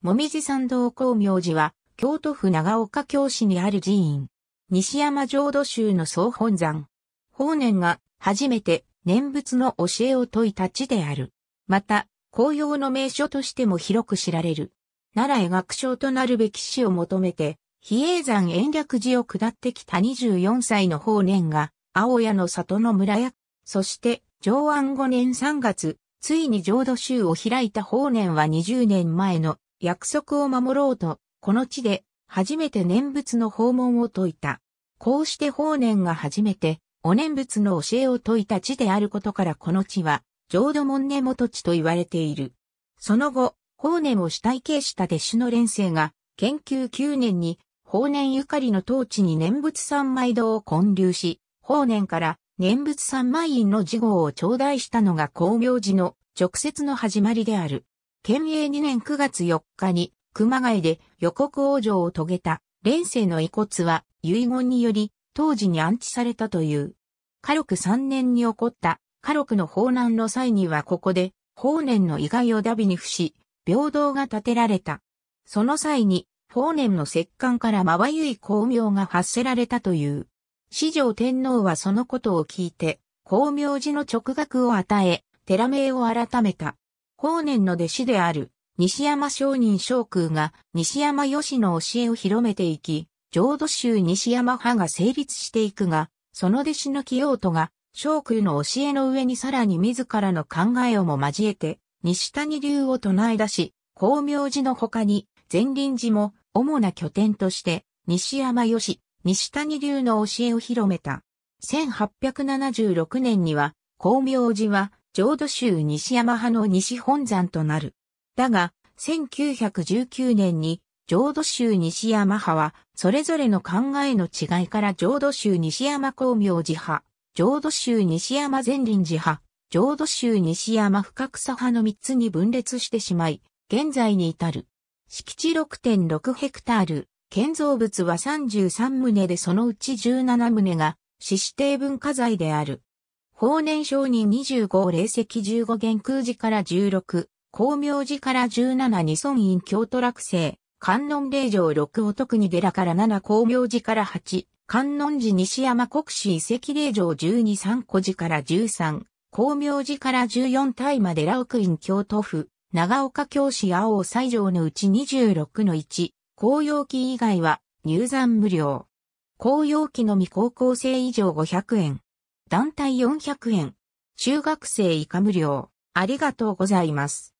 もみじ参道光明寺は、京都府長岡京市にある寺院。西山浄土宗の総本山。法然が初めて念仏の教えを説いた地である。また、紅葉の名所としても広く知られる。奈良へ学賞となるべき死を求めて、比叡山延暦寺を下ってきた24歳の法然が、青谷の里の村役、そして、上安5年3月、ついに浄土宗を開いた法然は20年前の約束を守ろうと、この地で初めて念仏の訪問を説いた。こうして法然が初めて、お念仏の教えを説いた地であることからこの地は、浄土門根元地と言われている。その後、法然を主体形した弟子の連生が、研究9年に、法然ゆかりの当地に念仏三昧堂を建立し、法然から念仏三昧院の事号を頂戴したのが光明寺の直接の始まりである。県営2年9月4日に熊谷で予告往生を遂げた、連世の遺骨は遺言により当時に安置されたという。火力3年に起こった火力の法難の際にはここで法年の意外をダビに付し、平等が建てられた。その際に法年の石棺からまばゆい光明が発せられたという。四条天皇はそのことを聞いて、光明寺の直学を与え、寺名を改めた。法然の弟子である西山商人将空が西山義の教えを広めていき、浄土宗西山派が成立していくが、その弟子の清人が将空の教えの上にさらに自らの考えをも交えて、西谷流を唱え出し、光明寺の他に前林寺も主な拠点として、西山義、西谷流の教えを広めた。1876年には、光明寺は浄土宗西山派の西本山となる。だが、1919年に浄土宗西山派は、それぞれの考えの違いから浄土宗西山光明寺派、浄土宗西山善林寺派、浄土宗西山深草派の3つに分裂してしまい、現在に至る。敷地6.6ヘクタール、建造物は33棟でそのうち17棟が、市指定文化財である。法年承認25霊石15元空寺から16、光明寺から17二尊院京都落成、観音霊場6を特に寺から7光明寺から8、観音寺西山国史遺跡霊場12三古寺から13、光明寺から14大間寺奥院京都府、長岡京市青尾西城のうち26の1、紅葉期以外は入山無料。紅葉期のみ高校生以上500円。団体400円。中学生以下無料。ありがとうございます。